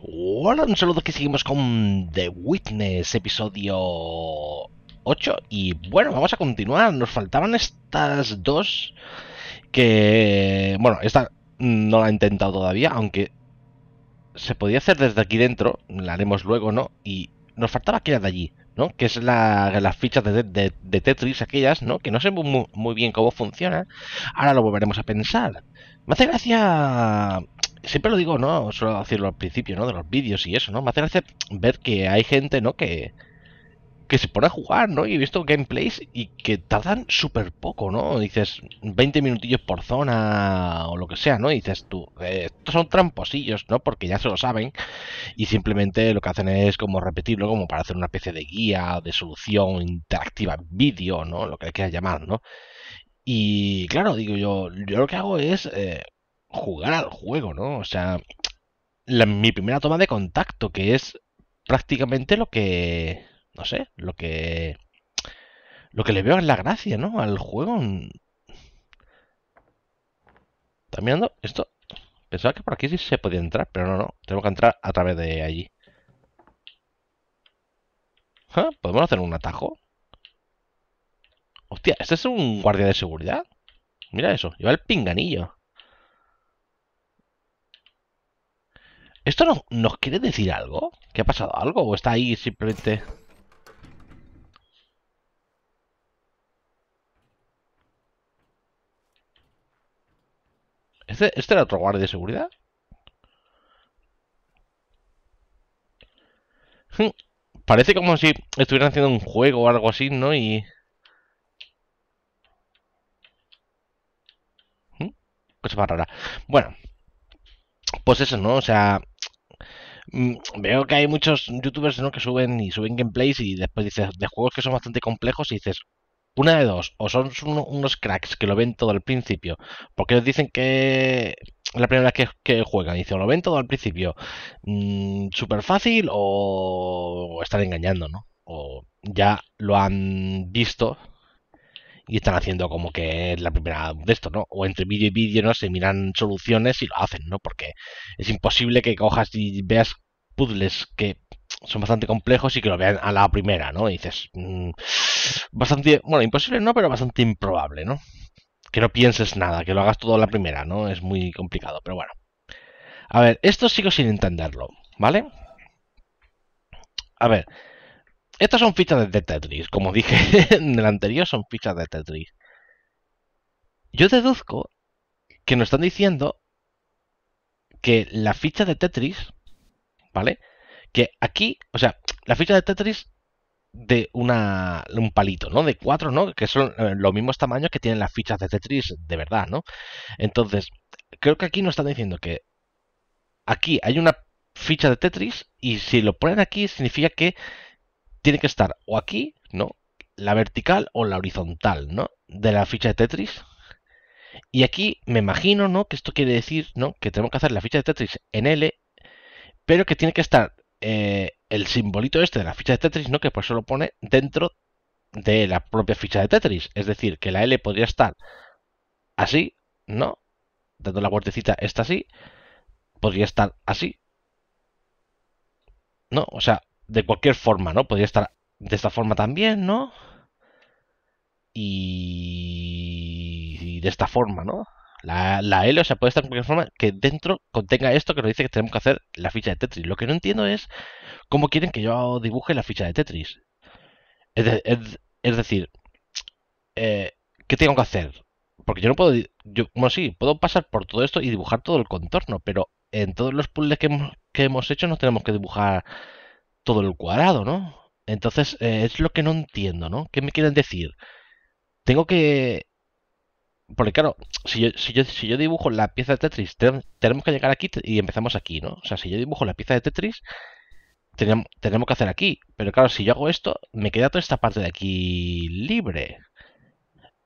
Hola, un saludo que seguimos con The Witness, episodio 8. Y bueno, vamos a continuar. Nos faltaban estas dos que... Bueno, esta no la he intentado todavía, aunque se podía hacer desde aquí dentro. La haremos luego, ¿no? Y nos faltaba aquella de allí, ¿no? Que es la, las fichas de, Tetris aquellas, ¿no? Que no sé muy, muy bien cómo funciona. Ahora lo volveremos a pensar. Me hace gracia siempre lo digo, ¿no? Solo decirlo al principio, ¿no? De los vídeos y eso, ¿no? Me hace ver que hay gente, ¿no? Que, que se pone a jugar, ¿no? Y he visto gameplays y que tardan súper poco, ¿no? Dices 20 minutillos por zona o lo que sea, ¿no? Y dices tú, eh, estos son tramposillos, ¿no? Porque ya se lo saben y simplemente lo que hacen es como repetirlo como para hacer una especie de guía, de solución interactiva, vídeo, ¿no? Lo que quieras llamar, ¿no? Y claro, digo yo, yo lo que hago es... Eh, jugar al juego, ¿no? O sea, mi primera toma de contacto, que es prácticamente lo que, no sé, lo que, lo que le veo es la gracia, ¿no? Al juego. ¿Está mirando esto? Pensaba que por aquí sí se podía entrar, pero no, no. tengo que entrar a través de allí. Ah, ¿Podemos hacer un atajo? Hostia, ¿este es un guardia de seguridad? Mira eso, lleva el pinganillo. ¿Esto no, nos quiere decir algo? ¿Que ha pasado algo? ¿O está ahí simplemente...? ¿Este, ¿Este era otro guardia de seguridad? Hmm, parece como si estuvieran haciendo un juego o algo así, ¿no? Y... Hmm, cosa más rara. Bueno. Pues eso, ¿no? O sea, Mm, veo que hay muchos youtubers que suben y suben gameplays y después dices de juegos que son bastante complejos y dices una de dos, o son unos cracks que lo ven todo al principio, porque ellos dicen que la primera vez que, que juegan, dice, o lo ven todo al principio, mm, súper fácil o, o están engañando, ¿no? O ya lo han visto y están haciendo como que la primera de esto, ¿no? O entre vídeo y vídeo, ¿no? Se miran soluciones y lo hacen, ¿no? Porque es imposible que cojas y veas puzzles que son bastante complejos y que lo vean a la primera, ¿no? Y dices, mm, bastante, bueno, imposible no, pero bastante improbable, ¿no? Que no pienses nada, que lo hagas todo a la primera, ¿no? Es muy complicado, pero bueno. A ver, esto sigo sin entenderlo, ¿vale? A ver, estas son fichas de Tetris, como dije en el anterior, son fichas de Tetris. Yo deduzco que nos están diciendo que la ficha de Tetris, ¿vale? Que aquí, o sea, la ficha de Tetris de una, un palito, ¿no? De cuatro, ¿no? Que son eh, los mismos tamaños que tienen las fichas de Tetris de verdad, ¿no? Entonces, creo que aquí nos están diciendo que aquí hay una ficha de Tetris y si lo ponen aquí significa que tiene que estar o aquí, ¿no? La vertical o la horizontal, ¿no? De la ficha de Tetris. Y aquí me imagino, ¿no? Que esto quiere decir, ¿no? Que tenemos que hacer la ficha de Tetris en L, pero que tiene que estar eh, el simbolito este de la ficha de Tetris, ¿no? Que por eso lo pone dentro de la propia ficha de Tetris. Es decir, que la L podría estar así, ¿no? Dando la vueltecita esta así. Podría estar así. ¿No? O sea, de cualquier forma, ¿no? Podría estar de esta forma también, ¿no? Y, de esta forma, ¿no? La, L, o sea, puede estar en cualquier forma que dentro contenga esto que nos dice que tenemos que hacer la ficha de Tetris. Lo que no entiendo es cómo quieren que yo dibuje la ficha de Tetris. Es, decir, eh, ¿qué tengo que hacer? Porque yo no puedo. Yo, bueno, sí, puedo pasar por todo esto y dibujar todo el contorno, pero en todos los puzzles que hemos hecho no tenemos que dibujar todo el cuadrado, ¿no? Entonces, eh, es lo que no entiendo, ¿no? ¿Qué me quieren decir? Tengo que... Porque claro, si yo, si yo, si yo dibujo la pieza de Tetris, tenemos que llegar aquí y empezamos aquí, ¿no? O sea, si yo dibujo la pieza de Tetris, tenemos, tenemos que hacer aquí. Pero claro, si yo hago esto, me queda toda esta parte de aquí libre.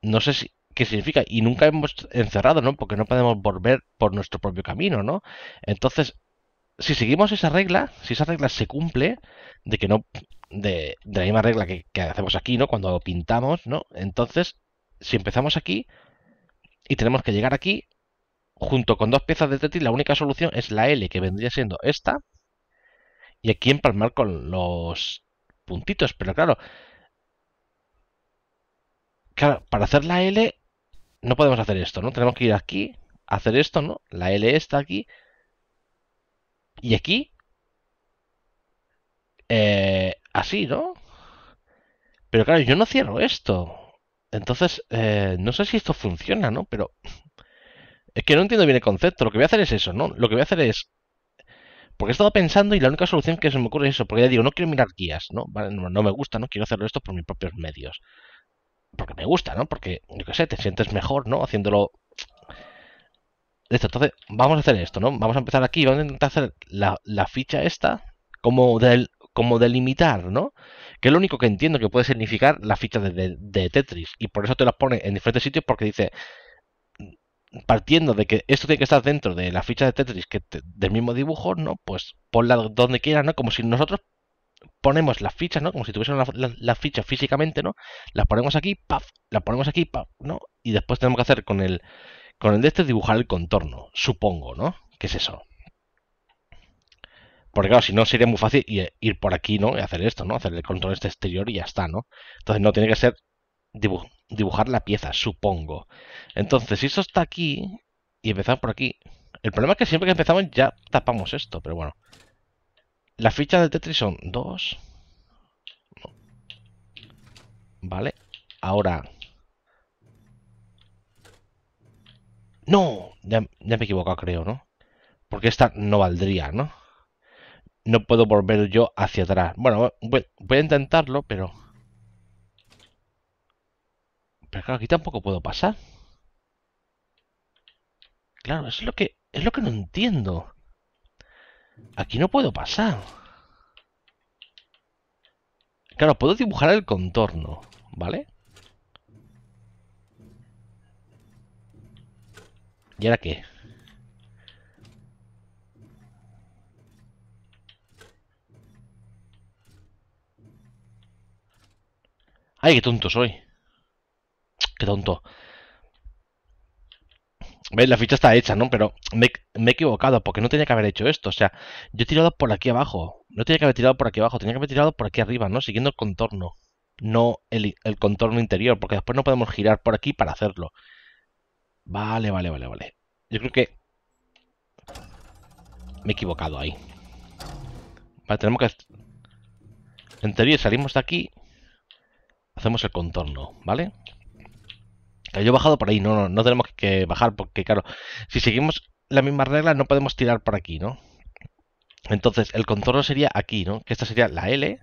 No sé qué significa y nunca hemos encerrado, ¿no? Porque no podemos volver por nuestro propio camino, ¿no? Entonces, si seguimos esa regla, si esa regla se cumple, de que no, de, de la misma regla que, hacemos aquí, ¿no? Cuando pintamos, ¿no? Entonces, si empezamos aquí y tenemos que llegar aquí, junto con dos piezas de Tetris, la única solución es la L, que vendría siendo esta, y aquí empalmar con los puntitos, pero claro, claro, para hacer la L no podemos hacer esto, ¿no? Tenemos que ir aquí, hacer esto, ¿no? La L está aquí, y aquí, eh, así, ¿no? Pero claro, yo no cierro esto. Entonces, eh, no sé si esto funciona, ¿no? Pero es que no entiendo bien el concepto. Lo que voy a hacer es eso, ¿no? Lo que voy a hacer es... Porque he estado pensando y la única solución que se me ocurre es eso. Porque ya digo, no quiero mirar guías, ¿no? no, no me gusta, ¿no? Quiero hacerlo esto por mis propios medios. Porque me gusta, ¿no? Porque, yo qué sé, te sientes mejor, ¿no? Haciéndolo entonces vamos a hacer esto, ¿no? Vamos a empezar aquí, vamos a intentar hacer la, ficha esta como, delimitar, ¿no? Que es lo único que entiendo que puede significar la ficha de, Tetris. Y por eso te las pone en diferentes sitios porque dice, partiendo de que esto tiene que estar dentro de la ficha de Tetris que del mismo dibujo, ¿no? Pues ponla donde quieras, ¿no? Como si nosotros ponemos las fichas, ¿no? Como si tuviésemos la, la, ficha físicamente, ¿no? Las ponemos aquí, paf, las ponemos aquí, paf, ¿no? Y después tenemos que hacer con el con el de este dibujar el contorno, supongo, ¿no? ¿Qué es eso? Porque claro, si no sería muy fácil eh, ir por aquí, ¿no? Y hacer esto, ¿no? Hacer el contorno este exterior y ya está, ¿no? Entonces no tiene que ser dibujar la pieza, supongo. Entonces, si esto está aquí y empezamos por aquí. El problema es que siempre que empezamos ya tapamos esto, pero bueno. Las fichas del Tetris son dos. Vale. Ahora, No, ya, me he equivocado, creo, ¿no? Porque esta no valdría, ¿no? No puedo volver yo hacia atrás. Bueno, voy, a intentarlo, pero... Pero claro, aquí tampoco puedo pasar. Claro, es lo que, es lo que no entiendo. Aquí no puedo pasar. Claro, puedo dibujar el contorno, ¿vale? ¿Y ahora qué? ¡Ay, qué tonto soy! ¡Qué tonto! ¿Veis? La ficha está hecha, ¿no? Pero me, he equivocado porque no tenía que haber hecho esto. O sea, yo he tirado por aquí abajo. No tenía que haber tirado por aquí abajo. Tenía que haber tirado por aquí arriba, ¿no? Siguiendo el contorno. No el, el contorno interior. Porque después no podemos girar por aquí para hacerlo. Vale, vale, vale, vale. Yo creo que... Me he equivocado ahí. Vale, tenemos que... En teoría salimos de aquí. Hacemos el contorno, ¿vale? Yo he bajado por ahí. No, no, no tenemos que bajar porque, claro, si seguimos la misma regla no podemos tirar por aquí, ¿no? Entonces, el contorno sería aquí, ¿no? Que esta sería la L.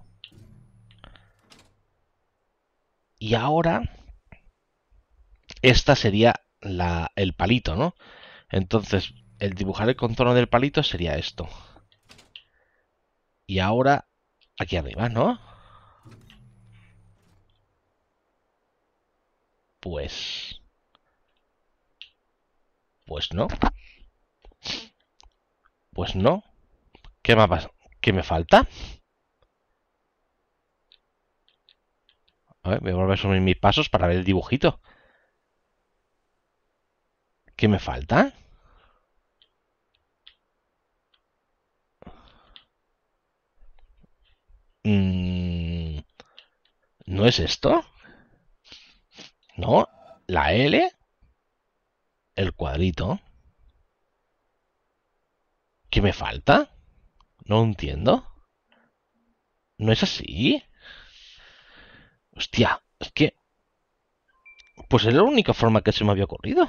Y ahora... Esta sería la, el palito, ¿no? Entonces, el dibujar el contorno del palito sería esto. Y ahora, aquí arriba, ¿no? Pues... Pues no. Pues no. ¿Qué me, ¿Qué me falta? A ver, voy a volver a subir mis pasos para ver el dibujito. ¿Qué me falta? Mm, ¿No es esto? No, la L, el cuadrito. ¿Qué me falta? No entiendo. ¿No es así? Hostia, es que... Pues es la única forma que se me había ocurrido.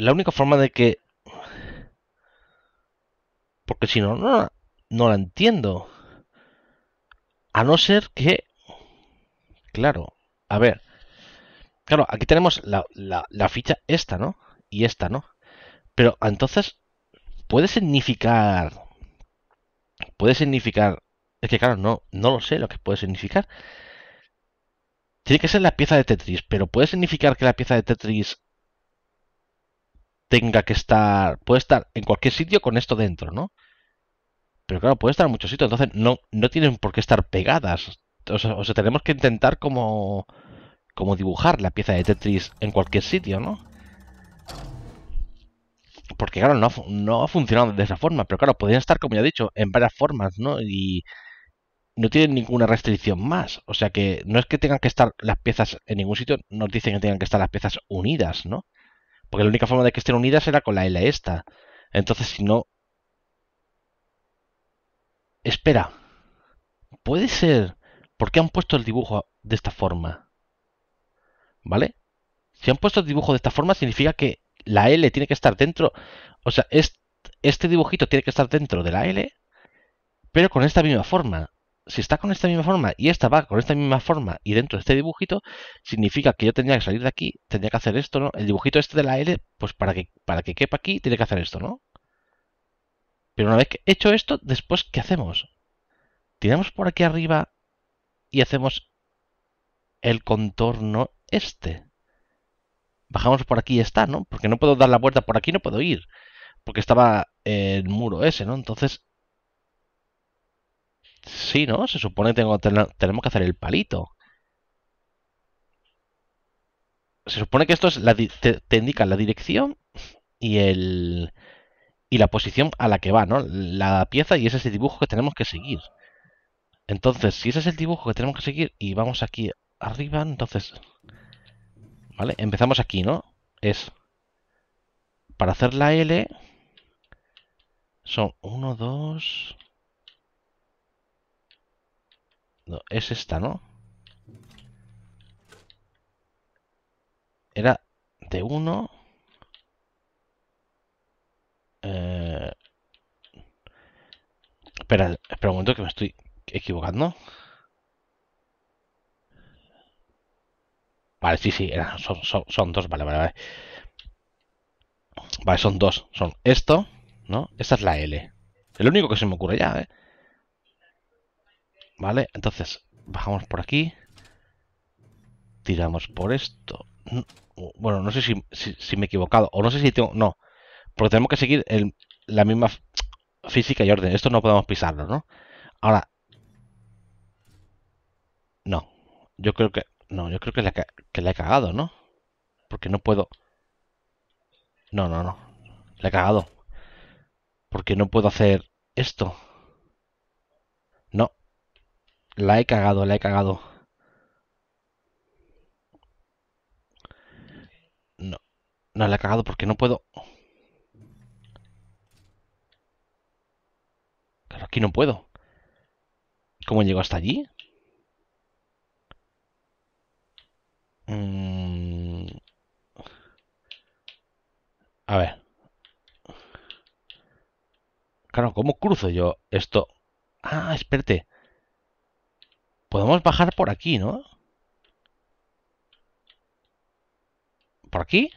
la única forma de que... Porque si no, no, no la entiendo. A no ser que... Claro, a ver. Claro, aquí tenemos la, la, la ficha esta, ¿no? Y esta, ¿no? Pero entonces, puede significar... Puede significar... Es que claro, no, no lo sé lo que puede significar. Tiene que ser la pieza de Tetris, pero puede significar que la pieza de Tetris tenga que estar, puede estar en cualquier sitio con esto dentro, ¿no? Pero claro, puede estar en muchos sitios, entonces no, no tienen por qué estar pegadas. O sea, tenemos que intentar como, como dibujar la pieza de Tetris en cualquier sitio, ¿no? Porque claro, no no ha funcionado de esa forma, pero claro, podrían estar, como ya he dicho, en varias formas, ¿no? Y no tienen ninguna restricción más. O sea que no es que tengan que estar las piezas en ningún sitio, nos dicen que tengan que estar las piezas unidas, ¿no? Porque la única forma de que estén unidas era con la L esta. Entonces, si no... Espera. Puede ser. ¿Por qué han puesto el dibujo de esta forma? ¿Vale? Si han puesto el dibujo de esta forma, significa que la L tiene que estar dentro. O sea, este dibujito tiene que estar dentro de la L, pero con esta misma forma si está con esta misma forma y esta va con esta misma forma y dentro de este dibujito, significa que yo tendría que salir de aquí, tendría que hacer esto, ¿no? El dibujito este de la L, pues para que, para que quepa aquí, tiene que hacer esto, ¿no? Pero una vez que hecho esto, después, ¿qué hacemos? Tiramos por aquí arriba y hacemos el contorno este. Bajamos por aquí y está, ¿no? Porque no puedo dar la vuelta por aquí, no puedo ir. Porque estaba el muro ese, ¿no? Entonces Sí, ¿no? Se supone que tenemos que hacer el palito. Se supone que esto es la te, indica la dirección y el y la posición a la que va, ¿no? La pieza y ese es el dibujo que tenemos que seguir. Entonces, si ese es el dibujo que tenemos que seguir y vamos aquí arriba, entonces... ¿Vale? Empezamos aquí, ¿no? Es... Para hacer la L... Son 1, 2 es esta, ¿no? Era de uno Eh... Espera, espera un momento que me estoy equivocando. Vale, sí, sí, son, dos, vale, vale, vale. Vale, son dos. Son esto, ¿no? Esta es la L. El único que se me ocurre ya, ¿eh? Vale, entonces bajamos por aquí. Tiramos por esto. Bueno, no sé si, me he equivocado. O no sé si tengo... No. Porque tenemos que seguir el, la misma física y orden. Esto no podemos pisarlo, ¿no? Ahora... No. Yo creo que... No, yo creo que la, que la he cagado, ¿no? Porque no puedo... No, no, no. La he cagado. Porque no puedo hacer esto. La he cagado, la he cagado. No, no la he cagado porque no puedo... Claro, aquí no puedo. ¿Cómo llego hasta allí? Mm. A ver. Claro, ¿cómo cruzo yo esto? Ah, espérate. Podemos bajar por aquí, ¿no? ¿Por aquí?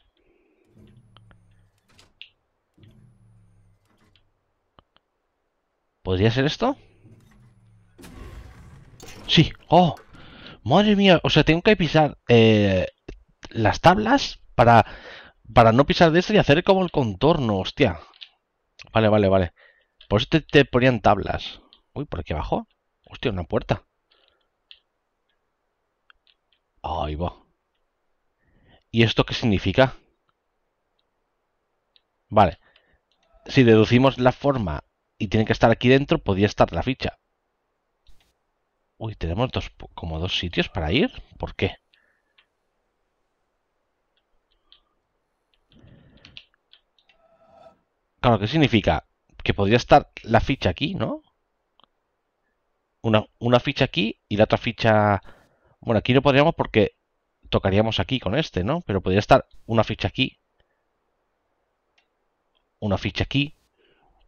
¿Podría ser esto? Sí. ¡Oh! Madre mía. O sea, tengo que pisar eh, las tablas para, para no pisar de esto y hacer como el contorno. Hostia. Vale, vale, vale. Por eso te, te ponían tablas. Uy, por aquí abajo. Hostia, una puerta. ¿Y esto qué significa? Vale. Si deducimos la forma y tiene que estar aquí dentro, podría estar la ficha. Uy, tenemos dos, como dos sitios para ir. ¿Por qué? Claro, ¿qué significa? Que podría estar la ficha aquí, ¿no? Una, una ficha aquí y la otra ficha bueno, aquí no podríamos porque tocaríamos aquí con este, ¿no? Pero podría estar una ficha aquí. Una ficha aquí.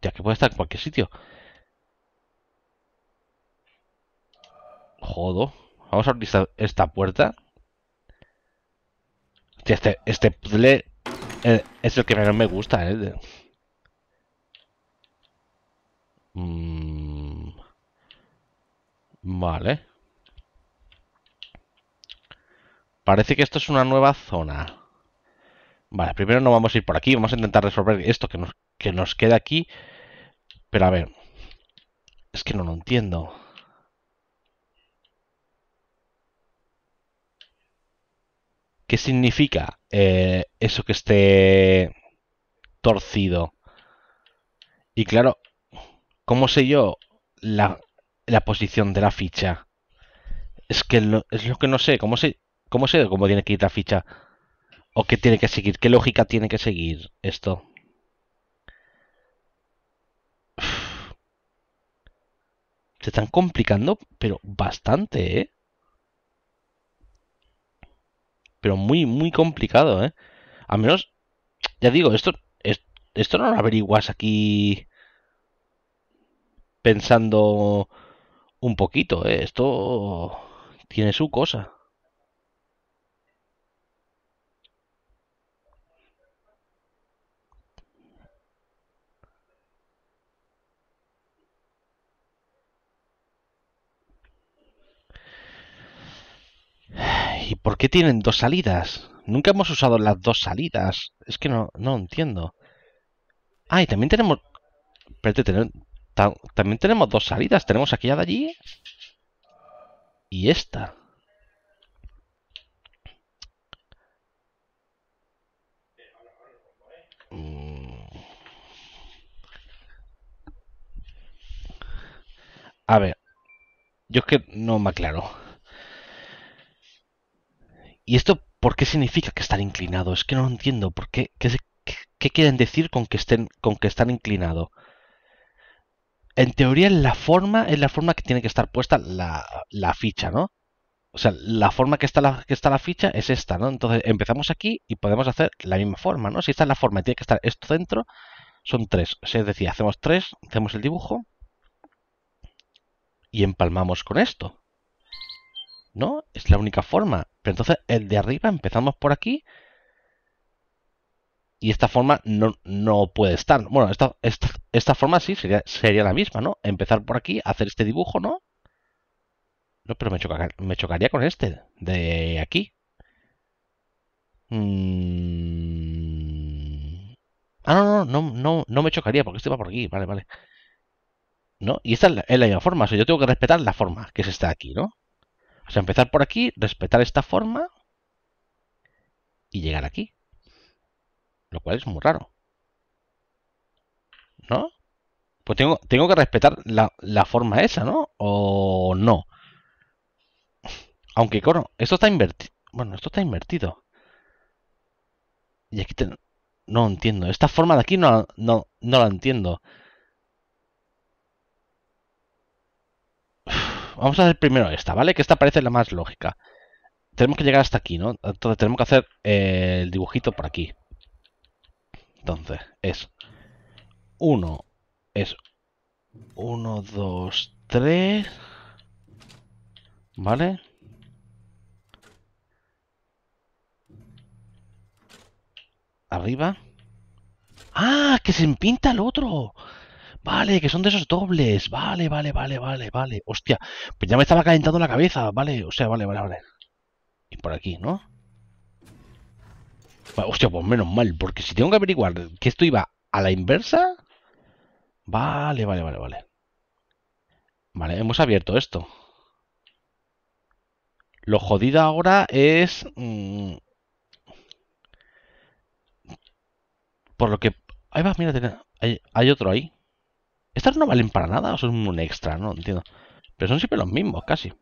Ya que puede estar en cualquier sitio. Jodo. Vamos a utilizar esta, puerta. Este, este puzzle eh, es el que menos me gusta, ¿eh? Mm. Vale. Parece que esto es una nueva zona. Vale, primero no vamos a ir por aquí. Vamos a intentar resolver esto que nos, queda aquí. Pero a ver. Es que no lo entiendo. ¿Qué significa eh, eso que esté torcido? Y claro, ¿cómo sé yo la, posición de la ficha? Es que es lo que no sé. ¿Cómo sé? ¿Cómo cómo tiene que ir la ficha? ¿O qué tiene que seguir? ¿Qué lógica tiene que seguir esto? Se están complicando, pero bastante, ¿eh? Pero muy, muy complicado, ¿eh? Al menos, ya digo, esto, esto no lo averiguas aquí pensando un poquito, ¿eh? Esto tiene su cosa. ¿Por qué tienen dos salidas? Nunca hemos usado las dos salidas. Es que no, no entiendo. Ah, y también tenemos... Espérate, también tenemos dos salidas. Tenemos aquella de allí... Y esta. Mm. A ver. Yo es que no me aclaro. ¿Y esto por qué significa que están inclinados? Es que no lo entiendo. ¿Por qué? ¿Qué, quieren decir con que, estén, con que están inclinados? En teoría, la forma es la forma que tiene que estar puesta la, ficha, ¿no? O sea, la forma que está la, que está la ficha es esta, ¿no? Entonces empezamos aquí y podemos hacer la misma forma, ¿no? Si esta es la forma, tiene que estar esto dentro, son tres. es decir, hacemos tres, hacemos el dibujo y empalmamos con esto. ¿no? Es la única forma. Pero entonces el eh, de arriba empezamos por aquí y esta forma no, no puede estar. Bueno, esta, forma sí sería, la misma, ¿no? Empezar por aquí, hacer este dibujo, ¿no? No, pero me, me chocaría con este de aquí. Mm. Ah, no, no, no, no, me chocaría porque este va por aquí, vale, vale. ¿No? Y esta es la, misma forma, o sea, yo tengo que respetar la forma que se está aquí, ¿no? O sea, empezar por aquí, respetar esta forma y llegar aquí. Lo cual es muy raro. ¿No? Pues tengo, tengo que respetar la, la forma esa, ¿no? O no. Aunque, esto está invertido. Bueno, esto está invertido. Y aquí no entiendo. Esta forma de aquí no, no, no la entiendo. vamos a hacer primero esta, ¿vale? Que esta parece la más lógica. Tenemos que llegar hasta aquí, ¿no? Entonces tenemos que hacer eh, el dibujito por aquí. Entonces, es uno, es uno, dos, tres, ¿vale? Arriba. ¡Ah! ¡Que se empinta el otro! Vale, que son de esos dobles. Vale, vale, vale, vale, vale. Hostia, pues ya me estaba calentando la cabeza. Vale, o sea, vale, vale, vale. Y por aquí, ¿no? hostia, pues menos mal, porque si tengo que averiguar que esto iba a la inversa... Vale, vale, vale, vale. Vale, hemos abierto esto. Lo jodido ahora es... Mm, por lo que... Ahí va, mira, hay otro ahí. Estas no valen para nada o son un extra, no entiendo. Pero son siempre los mismos, casi.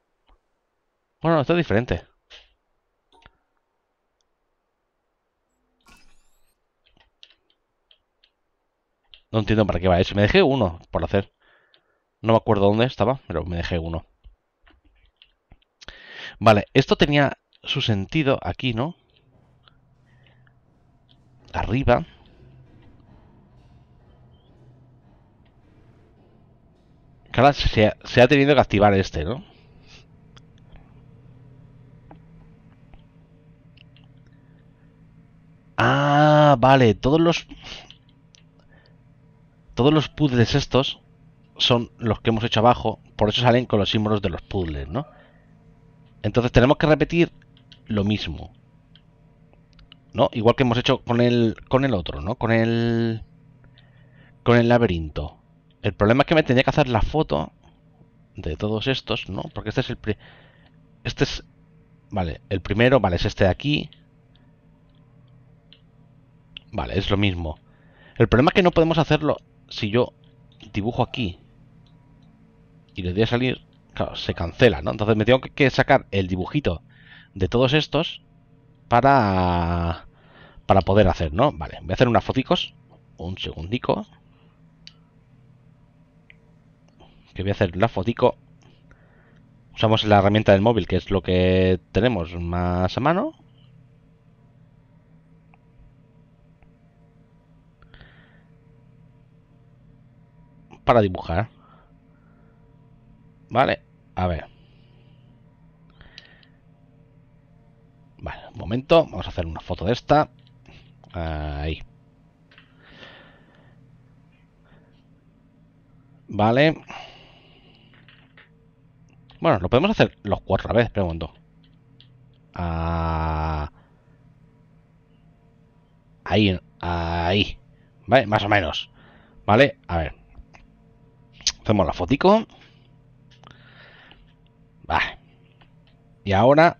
Bueno, esto es diferente. No entiendo para qué va eso. Me dejé uno por hacer. No me acuerdo dónde estaba, pero me dejé uno. Vale, esto tenía su sentido aquí, ¿no? Arriba, se, ha tenido que activar este, ¿no? Ah, vale, todos los... Todos los puzzles estos son los que hemos hecho abajo, por eso salen con los símbolos de los puzzles, ¿no? Entonces tenemos que repetir lo mismo. ¿No? Igual que hemos hecho con el con el otro, ¿no? Con el con el laberinto. El problema es que me tenía que hacer la foto de todos estos, ¿no? Porque este es el... este es... Vale, el primero, vale, es este de aquí. Vale, es lo mismo. El problema es que no podemos hacerlo si yo dibujo aquí y le doy a salir, claro, se cancela, ¿no? Entonces me tengo que sacar el dibujito de todos estos para para poder hacer, ¿no? Vale, voy a hacer unas foticos. Un segundico. que voy a hacer la fotico. Usamos la herramienta del móvil, que es lo que tenemos más a mano. Para dibujar. Vale, a ver. Vale, un momento. Vamos a hacer una foto de esta. Ahí. Vale. Bueno, lo podemos hacer los cuatro a la vez, pregunto. Ah. Ahí, ahí. ¿Vale? Más o menos. ¿Vale? A ver. Hacemos la fotico. Vale. Y ahora...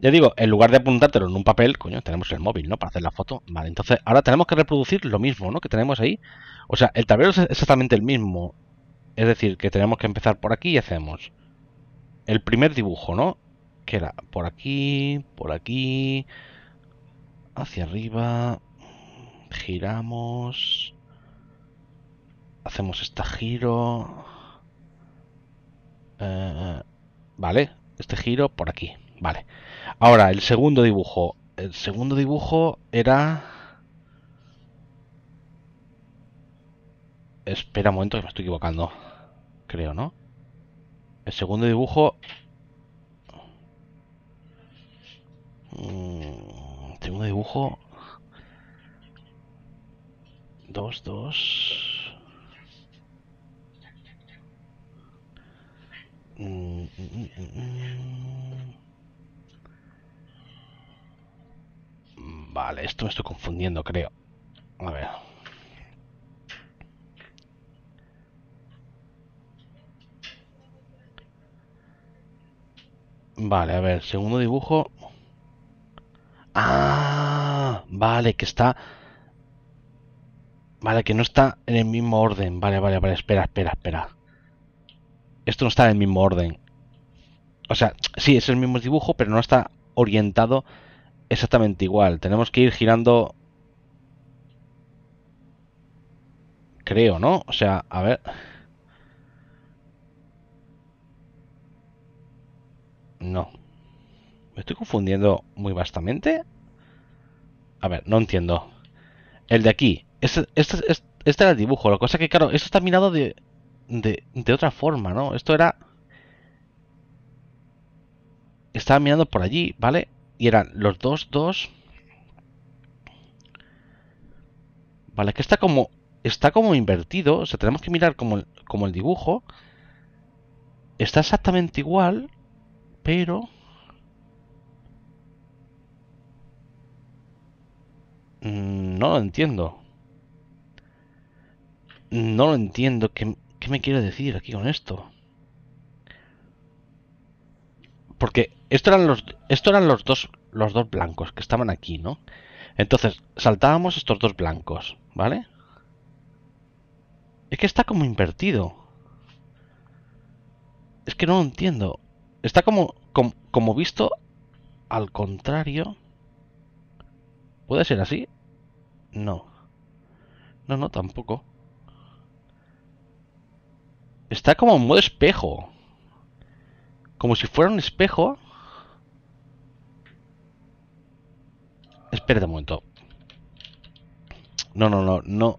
Ya digo, en lugar de apuntártelo en un papel, coño, tenemos el móvil, ¿no? Para hacer la foto. Vale, entonces ahora tenemos que reproducir lo mismo, ¿no? Que tenemos ahí. O sea, el tablero es exactamente el mismo. Es decir, que tenemos que empezar por aquí y hacemos el primer dibujo, ¿no? Que era por aquí, por aquí, hacia arriba, giramos, hacemos este giro, eh, vale, este giro por aquí, vale. Ahora, el segundo dibujo, el segundo dibujo era... Espera un momento que me estoy equivocando. Creo, ¿no? El segundo dibujo... tengo mm, un dibujo... Dos, dos... Mm, mm, vale, esto me estoy confundiendo, creo. A ver. Vale, a ver, segundo dibujo. Ah, vale, que está... Vale, que no está en el mismo orden. Vale, vale, vale, espera, espera, espera. Esto no está en el mismo orden. O sea, sí, es el mismo dibujo, pero no está orientado exactamente igual. Tenemos que ir girando... Creo, ¿no? O sea, a ver... No. ¿Me estoy confundiendo muy vastamente... A ver, no entiendo. El de aquí. Este, este, este, este era el dibujo. La cosa que, claro, esto está mirado de, de, de otra forma, ¿no? Esto era... Estaba mirando por allí, ¿vale? Y eran los dos, dos... Vale, que está como... Está como invertido. O sea, tenemos que mirar como, como el dibujo. Está exactamente igual pero mm, no lo entiendo. No lo entiendo. ¿Qué, me quiere decir aquí con esto? Porque esto eran los, eran los dos, los dos blancos que estaban aquí, ¿no? Entonces, saltábamos estos dos blancos, ¿vale? Es que está como invertido. Es que no lo entiendo. Está como como, visto, al contrario... ¿Puede ser así? No. No, no, tampoco. Está como en modo espejo. Como si fuera un espejo. Espera un momento. No, no, no, no.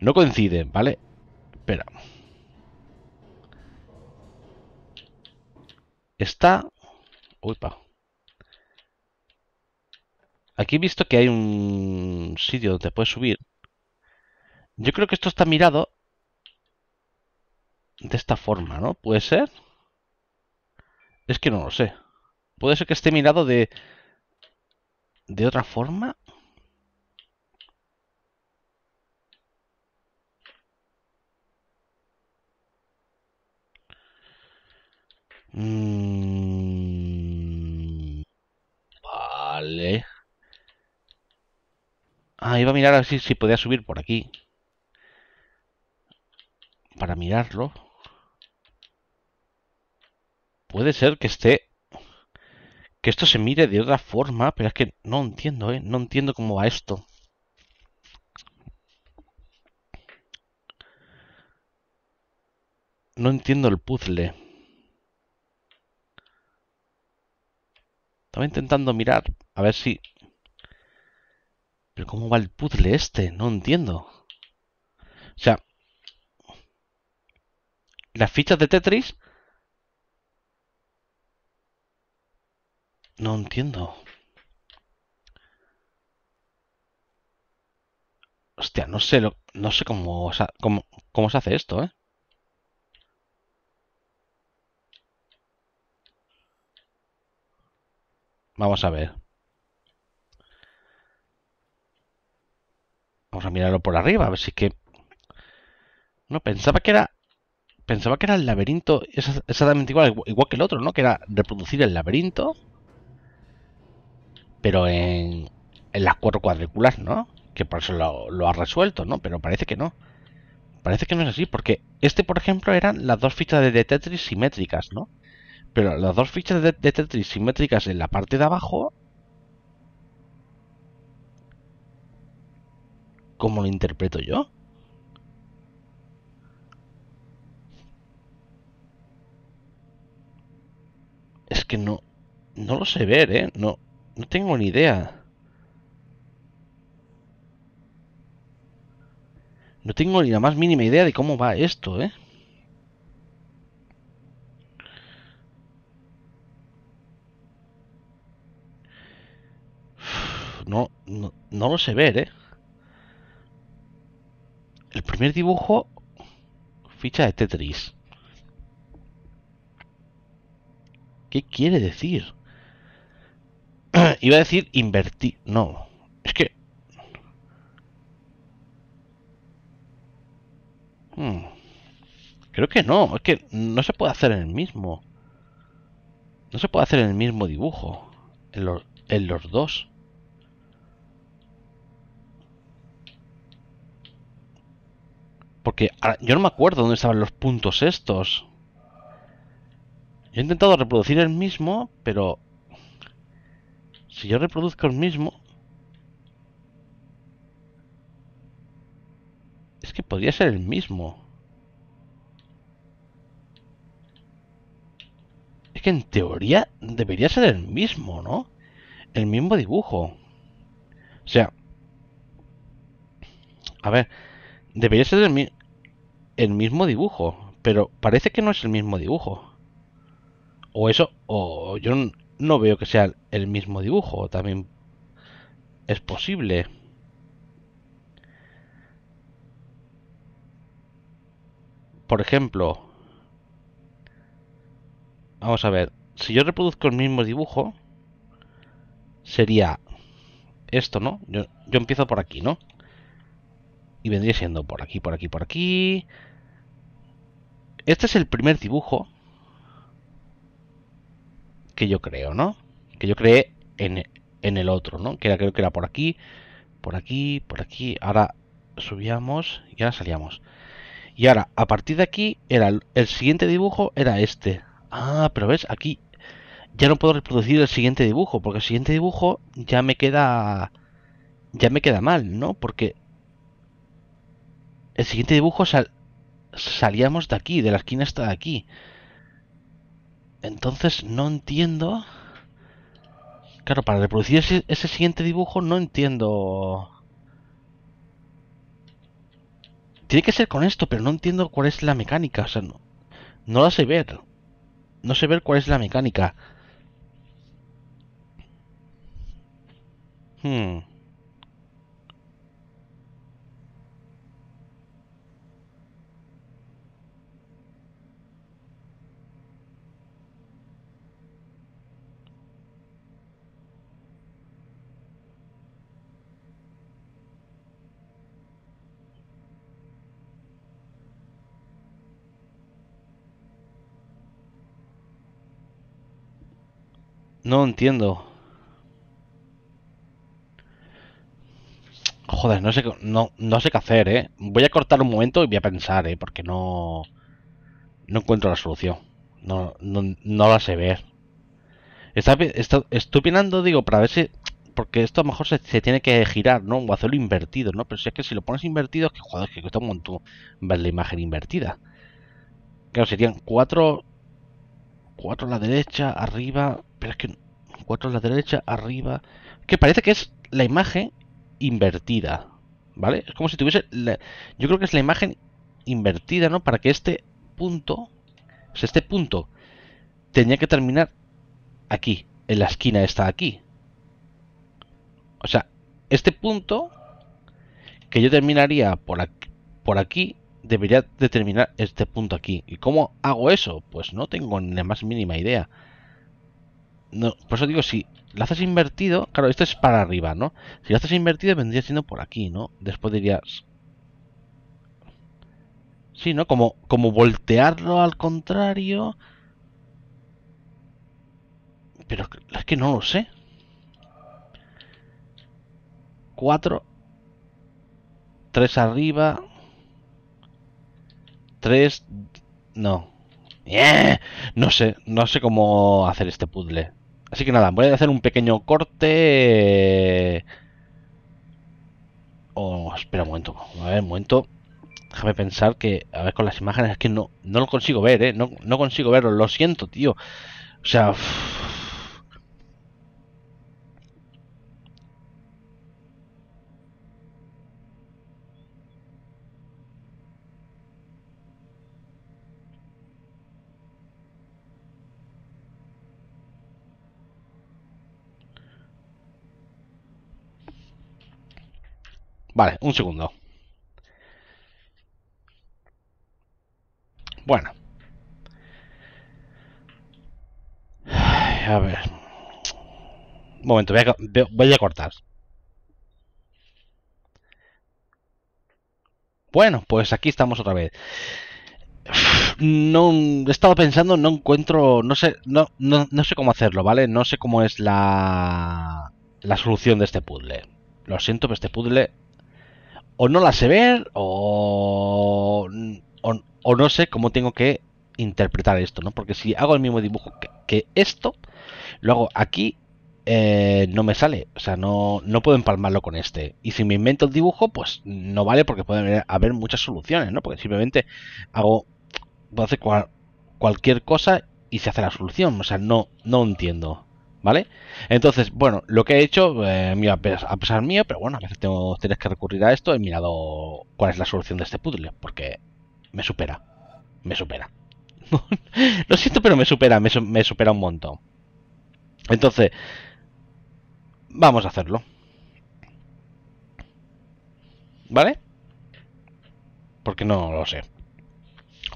No coincide, ¿vale? Espera. Está... Upa. Aquí he visto que hay un sitio donde puedes subir. Yo creo que esto está mirado de esta forma, ¿no? ¿Puede ser? Es que no lo sé. Puede ser que esté mirado de... ¿De otra forma? Mm, vale. Ah, iba a mirar a ver si, podía subir por aquí. Para mirarlo. Puede ser que esté... Que esto se mire de otra forma, pero es que no entiendo, ¿eh? No entiendo cómo va esto. No entiendo el puzzle. Estaba intentando mirar, a ver si... Pero ¿cómo va el puzzle este? No entiendo. O sea... Las fichas de Tetris... No entiendo. Hostia, no sé, lo, no sé cómo, cómo, cómo se hace esto, ¿eh? Vamos a ver. Vamos a mirarlo por arriba, a ver si es que... No, pensaba que era... Pensaba que era el laberinto exactamente igual, igual que el otro, ¿no? Que era reproducir el laberinto. Pero en, las cuatro cuadrículas, ¿no? Que por eso lo, lo ha resuelto, ¿no? Pero parece que no. Parece que no es así, porque este, por ejemplo, eran las dos fichas de Tetris simétricas, ¿no? Pero las dos fichas de, Tetris simétricas en la parte de abajo ¿Cómo lo interpreto yo? Es que no... No lo sé ver, ¿eh? No, no tengo ni idea. No tengo ni la más mínima idea de cómo va esto, ¿eh? no, no, no lo sé ver, ¿eh? El primer dibujo, ficha de Tetris. ¿Qué quiere decir? Iba a decir invertir. No, es que... Hmm. Creo que no, es que no se puede hacer en el mismo. No se puede hacer en el mismo dibujo. en los dos. Porque ah, yo no me acuerdo dónde estaban los puntos estos. Yo he intentado reproducir el mismo, pero... Si yo reproduzco el mismo... Es que podría ser el mismo. Es que en teoría debería ser el mismo, ¿no? El mismo dibujo. O sea... A ver... Debería ser el, mismo dibujo, pero parece que no es el mismo dibujo. O eso, o yo no veo que sea el mismo dibujo, también es posible. Por ejemplo, vamos a ver, si yo reproduzco el mismo dibujo, sería esto, ¿no? Yo, yo empiezo por aquí, ¿no? Y vendría siendo por aquí, por aquí, por aquí. Este es el primer dibujo que yo creo, ¿no? Que yo creé en, el otro, ¿no? Que era, creo que era por aquí, por aquí, por aquí. Ahora subíamos y ahora salíamos. Y ahora, a partir de aquí, era el, el siguiente dibujo era este. Ah, pero ves, aquí ya no puedo reproducir el siguiente dibujo, porque el siguiente dibujo ya me queda ya me queda mal, ¿no? Porque el siguiente dibujo salíamos de aquí, de la esquina hasta de aquí. Entonces no entiendo... Claro, para reproducir ese, siguiente dibujo no entiendo... Tiene que ser con esto, pero no entiendo cuál es la mecánica. O sea, no, no la sé ver. No sé ver cuál es la mecánica. Hmm. No entiendo. Joder, no sé, no, no sé qué hacer, ¿eh? Voy a cortar un momento y voy a pensar, ¿eh? Porque no... No encuentro la solución. No, no, la sé ver. Está, está, estoy opinando, digo, para ver si... Porque esto a lo mejor se, tiene que girar, ¿no? O hacerlo invertido, ¿no? Pero si es que si lo pones invertido, que, joder, que cuesta un montón ver la imagen invertida. Claro, serían cuatro... Cuatro a la derecha, arriba, pero es que cuatro a la derecha, arriba. Que parece que es la imagen invertida. ¿Vale? Es como si tuviese. Yo creo que es la imagen invertida, ¿no? Para que este punto. O este punto tenía que terminar aquí. En la esquina está aquí. O sea, este punto que yo terminaría por aquí, por aquí debería determinar este punto aquí. ¿Y cómo hago eso? Pues no tengo ni la más mínima idea. No, por eso digo, si lo haces invertido, claro, esto es para arriba, ¿no? Si lo haces invertido, vendría siendo por aquí, ¿no? Después dirías... Sí, ¿no? Como, como voltearlo al contrario. Pero es que no lo sé. Cuatro. Tres arriba. Tres. No. Eh, no sé, no sé cómo hacer este puzzle. Así que nada, voy a hacer un pequeño corte. Eh, oh, espera un momento. A ver, un momento. Déjame pensar que, a ver, con las imágenes es que no, no lo consigo ver, ¿eh? No, consigo verlo. Lo siento, tío. O sea... Vale, un segundo. Bueno. A ver. Un momento, voy a, cortar. Bueno, pues aquí estamos otra vez. No he estado pensando, no encuentro, no sé, no sé cómo hacerlo, ¿vale? No sé cómo es la, la solución de este puzzle. Lo siento, pero este puzzle o no la sé ver o, o, no sé cómo tengo que interpretar esto, ¿no? Porque si hago el mismo dibujo que, esto, lo hago aquí, eh, no me sale, o sea, no, no puedo empalmarlo con este. Y si me invento el dibujo, pues no vale porque puede haber muchas soluciones, ¿no? Porque simplemente hago, puedo hacer cualquier cosa y se hace la solución, o sea, no, no entiendo. ¿Vale? Entonces, bueno, lo que he hecho, eh, a, pesar, mío, pero bueno, a veces tengo, tienes que recurrir a esto, he mirado cuál es la solución de este puzzle, porque me supera, me supera. lo siento, pero me supera, me, me supera un montón. Entonces, vamos a hacerlo. ¿Vale? Porque no lo sé.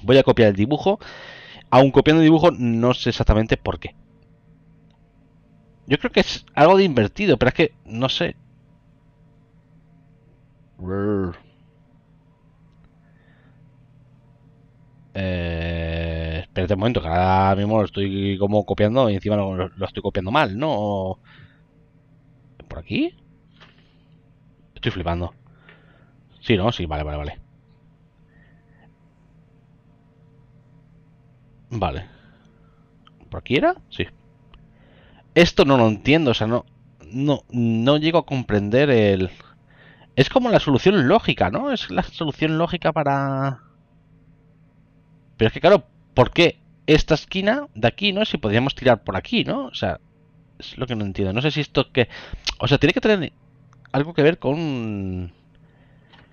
Voy a copiar el dibujo. Aún copiando el dibujo, no sé exactamente por qué. Yo creo que es algo de invertido, pero es que no sé. Eh, espérate un momento, que ahora mismo lo estoy como copiando y encima lo, lo estoy copiando mal, ¿no? ¿Por aquí? Estoy flipando. Sí, ¿no? Sí, vale, vale, vale. Vale. ¿Por aquí era? Sí. Esto no lo entiendo, o sea, no, no, no llego a comprender el... Es como la solución lógica, ¿no? Es la solución lógica para... Pero es que claro, ¿por qué esta esquina de aquí, no? Si podríamos tirar por aquí, ¿no? O sea, es lo que no entiendo. No sé si esto que... O sea, tiene que tener algo que ver con...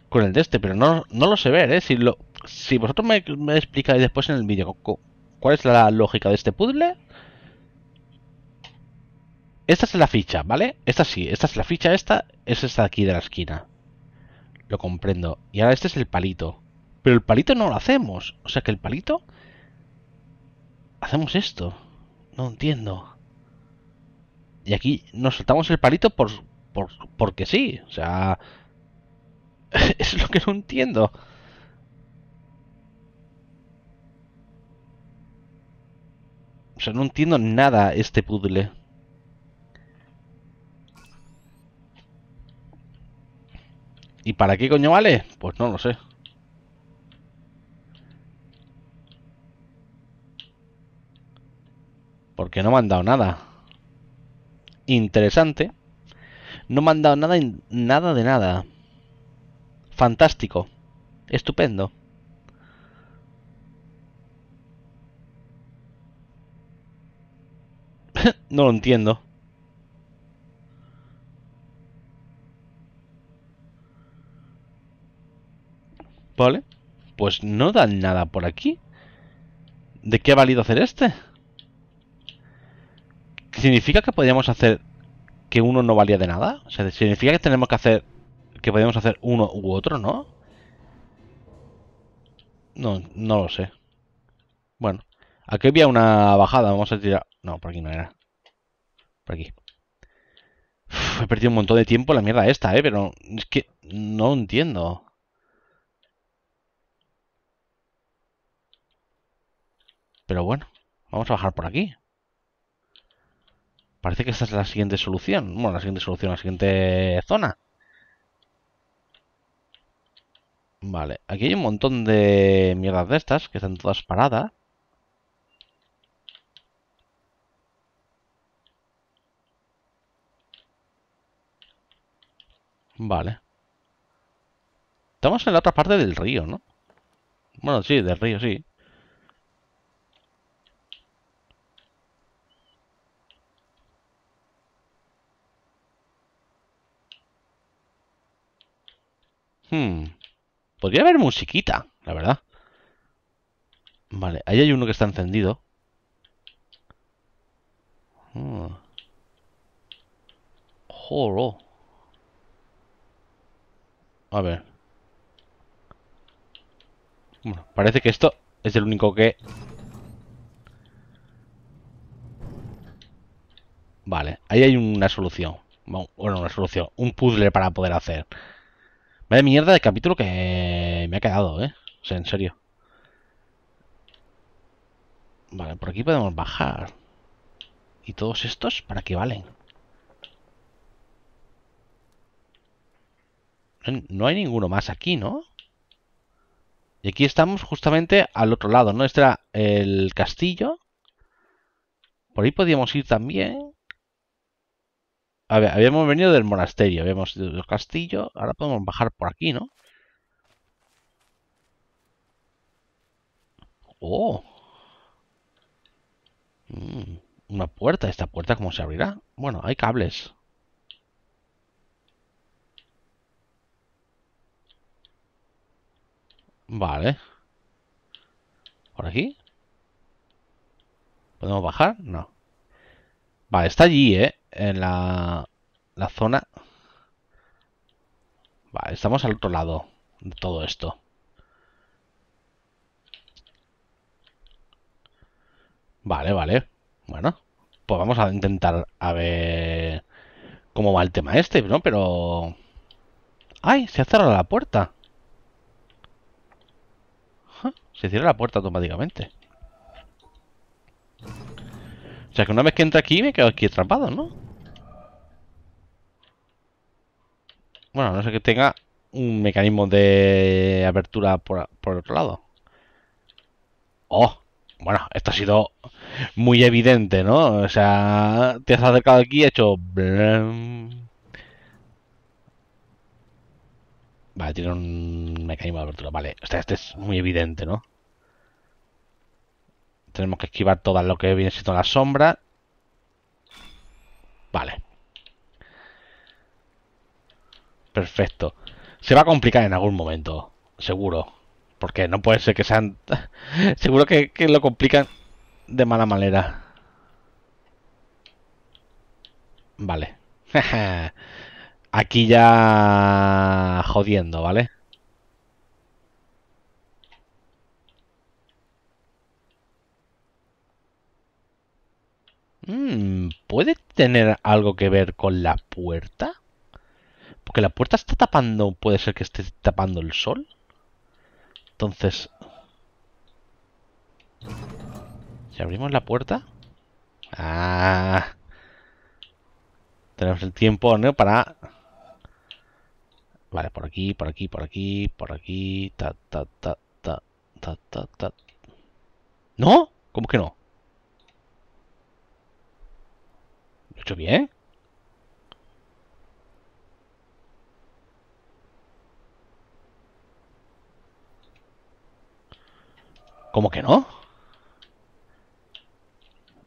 Con el de este, pero no, no lo sé ver, ¿eh? Si, lo... si vosotros me, me explicáis después en el vídeo cuál es la lógica de este puzzle, esta es la ficha, ¿vale? Esta sí, esta es la ficha, esta es esta de aquí de la esquina. Lo comprendo. Y ahora este es el palito. Pero el palito no lo hacemos. O sea que el palito... Hacemos esto. No entiendo. Y aquí nos soltamos el palito por, por, porque sí. O sea... es lo que no entiendo. O sea, no entiendo nada este puzzle. ¿Y para qué coño vale? Pues no lo sé. Porque no me han dado nada. Interesante. No me han dado nada, nada de nada. Fantástico. Estupendo. no lo entiendo. ¿Vale? Pues no dan nada por aquí. ¿De qué ha valido hacer este? ¿Significa que podríamos hacer que uno no valía de nada? O sea, significa que tenemos que hacer... Que podemos hacer uno u otro, ¿no? No, no lo sé. Bueno. Aquí había una bajada. Vamos a tirar... No, por aquí no era. Por aquí. he perdido un montón de tiempo la mierda esta, ¿eh? Pero es que no entiendo. Pero bueno, vamos a bajar por aquí. Parece que esta es la siguiente solución. Bueno, la siguiente solución, la siguiente zona. Vale, aquí hay un montón de mierdas de estas que están todas paradas. Vale. Estamos en la otra parte del río, ¿no? Bueno, sí, del río, sí. Hmm. Podría haber musiquita, la verdad. Vale, ahí hay uno que está encendido. Hmm. A ver. Bueno, parece que esto es el único que... Vale, ahí hay una solución. Bueno, una solución. Un puzzle para poder hacer. Vaya mierda de capítulo que me ha quedado, ¿eh? O sea, en serio. Vale, por aquí podemos bajar. ¿Y todos estos para qué valen? No hay ninguno más aquí, ¿no? Y aquí estamos justamente al otro lado, ¿no? Este era el castillo. Por ahí podíamos ir también. Ver, habíamos venido del monasterio, habíamos ido del castillo. Ahora podemos bajar por aquí, ¿no? Oh. Mm, una puerta. ¿Esta puerta cómo se abrirá? Bueno, hay cables. Vale. ¿Por aquí? ¿Podemos bajar? No. Vale, está allí, ¿eh? en la, zona. Vale, estamos al otro lado de todo esto. Vale, vale. Bueno, pues vamos a intentar a ver cómo va el tema este, ¿no? Pero... ¡Ay! Se ha cerrado la puerta. Se cierra la puerta automáticamente. O sea que una vez que entra aquí me quedo aquí atrapado, ¿no? Bueno, no sé que tenga un mecanismo de apertura por, por otro lado. Oh, bueno, esto ha sido muy evidente, ¿no? O sea, te has acercado aquí y he hecho... Vale, tiene un mecanismo de apertura, vale. O sea, este es muy evidente, ¿no? Tenemos que esquivar todo lo que viene siendo la sombra. Vale. perfecto. Se va a complicar en algún momento, seguro. Porque no puede ser que sean... seguro que, lo complican de mala manera. Vale. Aquí ya jodiendo, ¿vale? Mm, ¿Puede tener algo que ver con la puerta? Porque la puerta está tapando, puede ser que esté tapando el sol. Entonces... Si abrimos la puerta... Ah, tenemos el tiempo, ¿no? Para... Vale, por aquí, por aquí, por aquí, por aquí... Ta, ta, ta, ta, ta, ta, ta. ¿No? ¿Cómo que no? ¿Lo he hecho bien? ¿Cómo que no?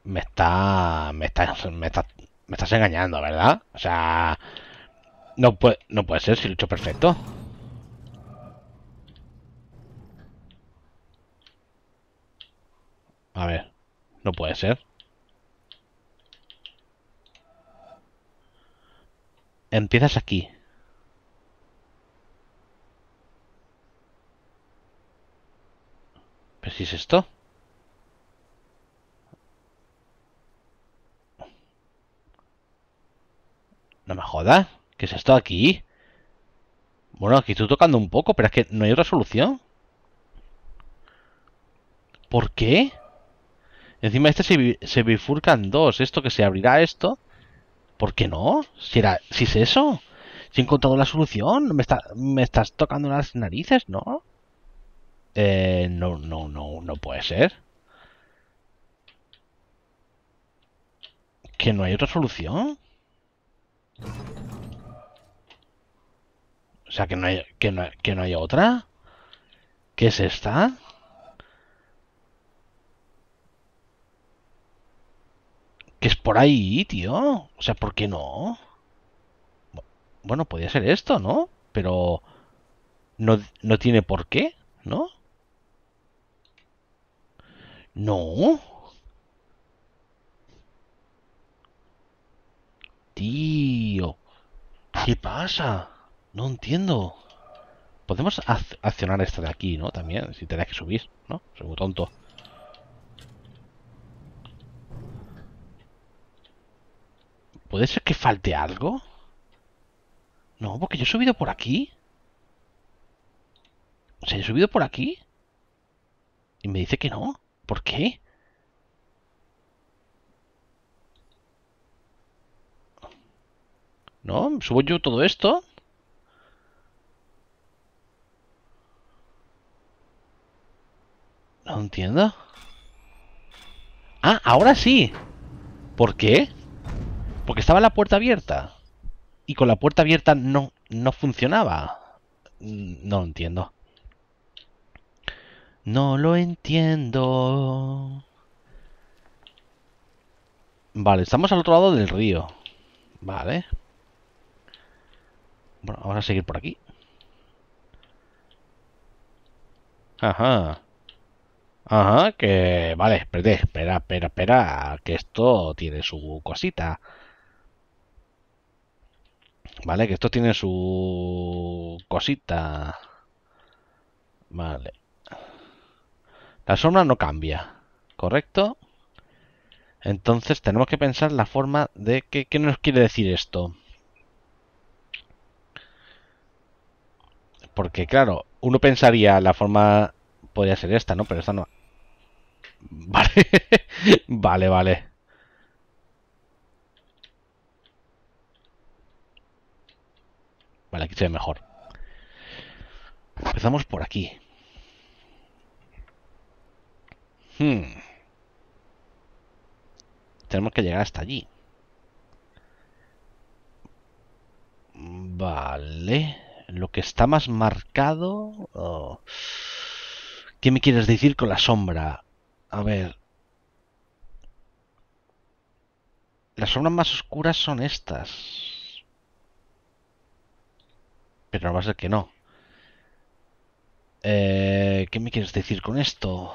Me está, me estás, me estás, me estás engañando, ¿verdad? O sea, no puede, no puede ser si lo he hecho perfecto. A ver, no puede ser. Empiezas aquí. ¿Pero si es esto? No me jodas. ¿Qué es esto aquí? Bueno, aquí estoy tocando un poco, pero es que no hay otra solución. ¿Por qué? Encima este se, se bifurcan dos. Esto que se abrirá esto. ¿Por qué no? Si, era, si es eso. Si he encontrado la solución. Me, está, me estás tocando las narices, ¿no? Eh, no, no, no, no puede ser. ¿Que no hay otra solución? O sea, que no hay, que no, que hay otra. ¿Qué es esta? Que es por ahí, tío. O sea, ¿por qué no? Bueno, podría ser esto, ¿no? Pero no, no tiene por qué, ¿no? No. Tío. ¿Qué pasa? No entiendo. Podemos accionar esta de aquí, ¿no? También, si tenés que subir, ¿no? Soy muy tonto. ¿Puede ser que falte algo? No, porque yo he subido por aquí. O sea, he subido por aquí. Y me dice que no. ¿Por qué? ¿No? ¿Subo yo todo esto? No entiendo. Ah, ahora sí. ¿Por qué? Porque estaba la puerta abierta. Y con la puerta abierta no, no funcionaba. Mm, no entiendo. No lo entiendo. Vale, estamos al otro lado del río. Vale. Bueno, vamos a seguir por aquí. Ajá. Ajá, que... Vale, espera, espera, espera, espera, que esto tiene su cosita. Vale, que esto tiene su cosita. Vale. La sombra no cambia, ¿correcto? Entonces tenemos que pensar la forma de... Que, ¿Qué nos quiere decir esto? Porque claro, uno pensaría la forma... Podría ser esta, ¿no? Pero esta no... Vale, vale, vale. Vale, aquí se ve mejor. Empezamos por aquí. Hmm. Tenemos que llegar hasta allí. Vale. Lo que está más marcado... Oh. ¿Qué me quieres decir con la sombra? A ver. Las sombras más oscuras son estas. Pero no va a que no. Eh, ¿Qué me quieres decir con esto?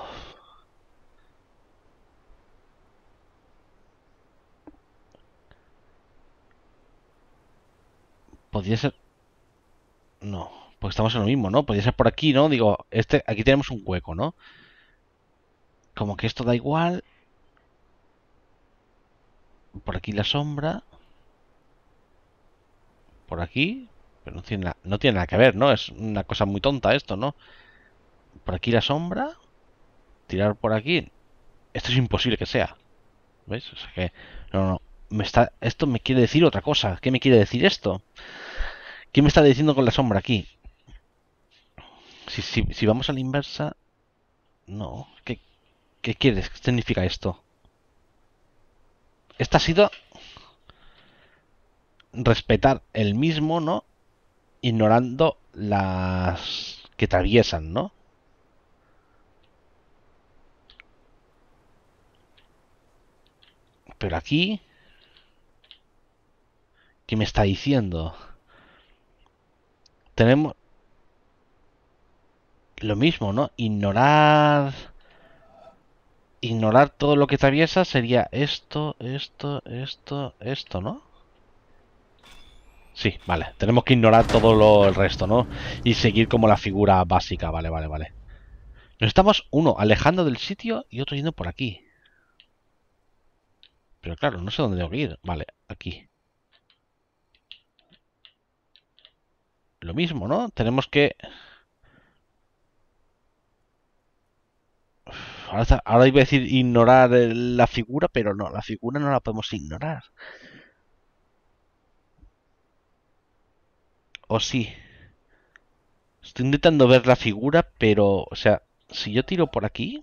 Podría ser... No, porque estamos en lo mismo, ¿no? Podría ser por aquí, ¿no? Digo, este, aquí tenemos un hueco, ¿no? Como que esto da igual. Por aquí la sombra. Por aquí. Pero no tiene, nada, no tiene que ver, ¿no? Es una cosa muy tonta esto, ¿no? Por aquí la sombra. Tirar por aquí. Esto es imposible que sea. ¿Veis? O sea que... No, no, está, esto me quiere decir otra cosa. ¿Qué me quiere decir esto? ¿Qué me está diciendo con la sombra aquí? Si, si, vamos a la inversa... No. ¿Qué, ¿Qué quieres? ¿Qué significa esto? Esta ha sido... Respetar el mismo, ¿no? Ignorando las que atraviesan, ¿no? Pero aquí ¿Qué me está diciendo? Tenemos lo mismo, ¿no? Ignorar ignorar todo lo que atraviesa sería esto, esto, esto, esto, ¿no? Sí, vale. Tenemos que ignorar todo lo, el resto, ¿no? Y seguir como la figura básica. Vale, vale, vale. Nos estamos, uno, alejando del sitio y otro yendo por aquí. Pero claro, no sé dónde tengo ir. Vale, aquí. lo mismo, ¿no? Tenemos que... Ahora, iba a decir ignorar la figura, pero no, la figura no la podemos ignorar. O sí. Estoy intentando ver la figura, pero, o sea, si yo tiro por aquí,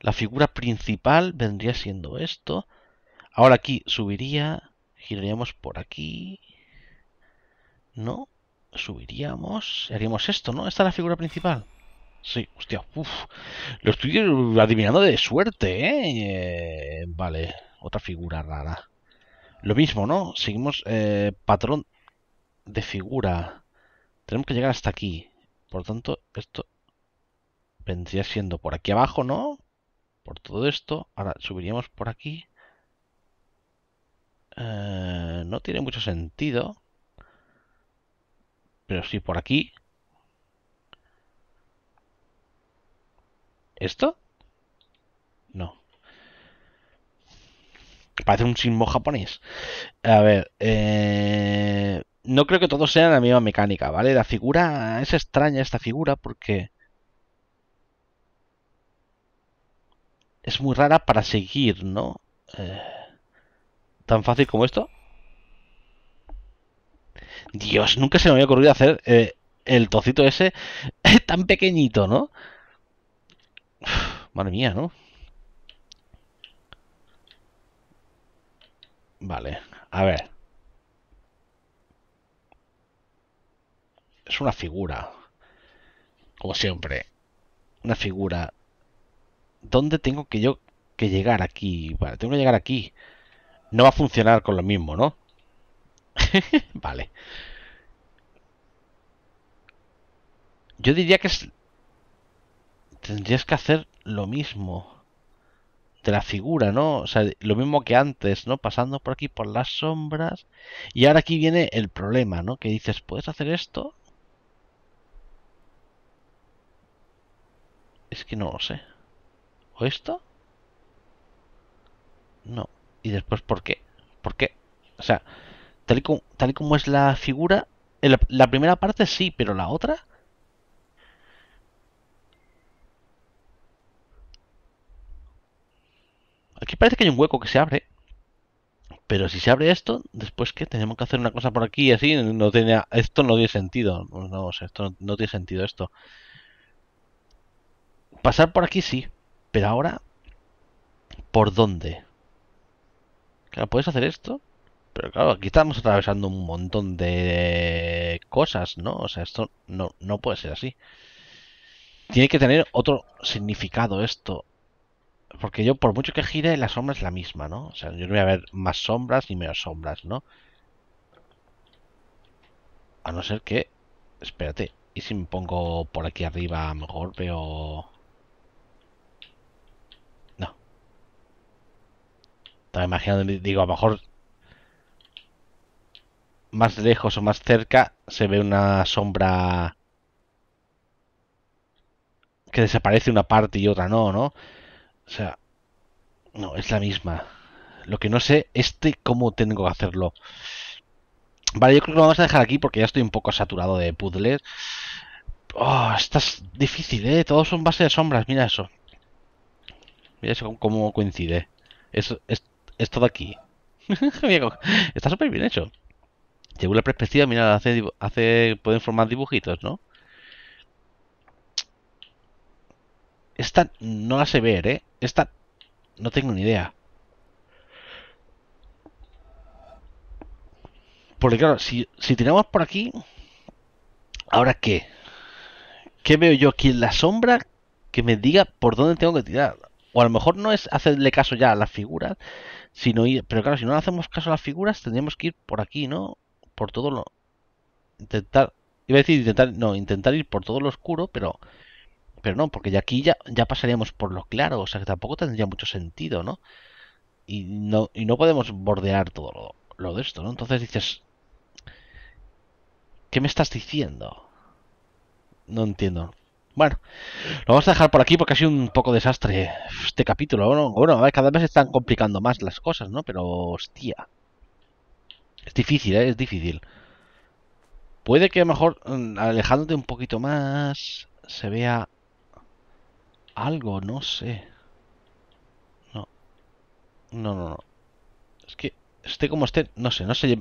la figura principal vendría siendo esto. Ahora aquí subiría, giraríamos por aquí, no, subiríamos... Haríamos esto, ¿no? Esta es la figura principal. Sí, hostia, uff. Lo estoy adivinando de suerte, ¿eh? Vale, otra figura rara. Lo mismo, ¿no? Seguimos eh, patrón de figura. Tenemos que llegar hasta aquí. Por tanto, esto vendría siendo por aquí abajo, ¿no? Por todo esto. Ahora subiríamos por aquí. Eh, no tiene mucho sentido. Pero si por aquí... ¿Esto? No. Parece un símbolo japonés. A ver, eh, no creo que todos sean la misma mecánica, ¿vale? La figura es extraña esta figura porque es muy rara para seguir, ¿no? Eh, Tan fácil como esto. Dios, nunca se me había ocurrido hacer eh, el tocito ese tan pequeñito, ¿no? madre mía, ¿no? Vale, a ver. Es una figura. Como siempre. Una figura. ¿Dónde tengo que yo que llegar aquí? Vale, tengo que llegar aquí. No va a funcionar con lo mismo, ¿no? vale. Yo diría que tendrías que hacer lo mismo de la figura, ¿no? O sea, lo mismo que antes, ¿no? Pasando por aquí por las sombras. Y ahora aquí viene el problema, ¿no? Que dices, ¿puedes hacer esto? Es que no lo sé. ¿O esto? No. ¿Y después por qué? ¿Por qué? O sea, tal y, como, es la figura, la, primera parte sí, pero la otra... Aquí parece que hay un hueco que se abre. Pero si se abre esto, después que tenemos que hacer una cosa por aquí y así, no tenía, esto no tiene sentido. Pues no, esto no, tiene sentido esto. Pasar por aquí sí, pero ahora, ¿por dónde? Claro, puedes hacer esto, pero claro, aquí estamos atravesando un montón de cosas, ¿no? O sea, esto no, no puede ser así. Tiene que tener otro significado esto. Porque yo, por mucho que gire, la sombra es la misma, ¿no? O sea, yo no voy a ver más sombras ni menos sombras, ¿no? A no ser que... Espérate. ¿Y si me pongo por aquí arriba, mejor veo... No. Estaba imaginando, digo, a lo mejor más lejos o más cerca se ve una sombra que desaparece una parte y otra no, ¿no? O sea, no, es la misma. Lo que no sé, este cómo tengo que hacerlo. Vale, yo creo que lo vamos a dejar aquí porque ya estoy un poco saturado de puzzles. Oh, esta es difícil, ¿eh? Todos son base de sombras, mira eso. Mira eso cómo coincide. eso es, es todo aquí. está súper bien hecho según la perspectiva, mira, hace, hace, pueden formar dibujitos, ¿no? Esta no la sé ver, ¿eh? Esta no tengo ni idea. Porque claro, si, si tiramos por aquí, ¿ahora qué? ¿Qué veo yo aquí en la sombra que me diga por dónde tengo que tirar? O a lo mejor no es hacerle caso ya a las figuras, sino ir... Pero claro, si no hacemos caso a las figuras, tendríamos que ir por aquí, ¿no? por todo lo. Intentar. Iba a decir intentar. No, intentar ir por todo lo oscuro, pero. Pero no, porque ya aquí ya, ya pasaríamos por lo claro. O sea que tampoco tendría mucho sentido, ¿no? Y no, y no podemos bordear todo lo, de esto, ¿no? Entonces dices. ¿Qué me estás diciendo? No entiendo. Bueno, lo vamos a dejar por aquí porque ha sido un poco desastre este capítulo. Bueno, bueno cada vez se están complicando más las cosas, ¿no? Pero hostia. Es difícil, ¿eh? es difícil. Puede que a lo mejor mm, alejándote un poquito más se vea algo, no sé. No. No, no, no. Es que esté como esté, no sé, no sé.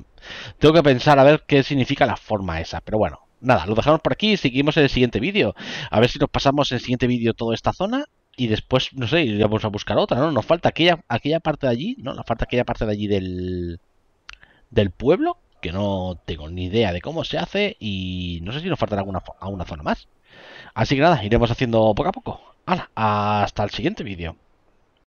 Tengo que pensar a ver qué significa la forma esa, pero bueno. Nada, lo dejamos por aquí y seguimos en el siguiente vídeo. A ver si nos pasamos en el siguiente vídeo toda esta zona y después, no sé, iremos a buscar otra, ¿no? Nos falta aquella, aquella parte de allí, ¿no? Nos falta aquella parte de allí del del pueblo, que no tengo ni idea de cómo se hace y no sé si nos faltará alguna, una zona más. Así que nada, iremos haciendo poco a poco. hasta el siguiente vídeo.